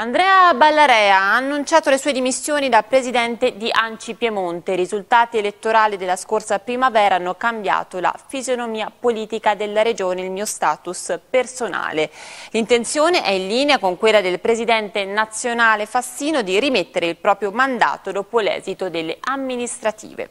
Andrea Ballarea ha annunciato le sue dimissioni da presidente di Anci Piemonte. I risultati elettorali della scorsa primavera hanno cambiato la fisionomia politica della regione e il mio status personale. L'intenzione è in linea con quella del presidente nazionale Fassino di rimettere il proprio mandato dopo l'esito delle amministrative.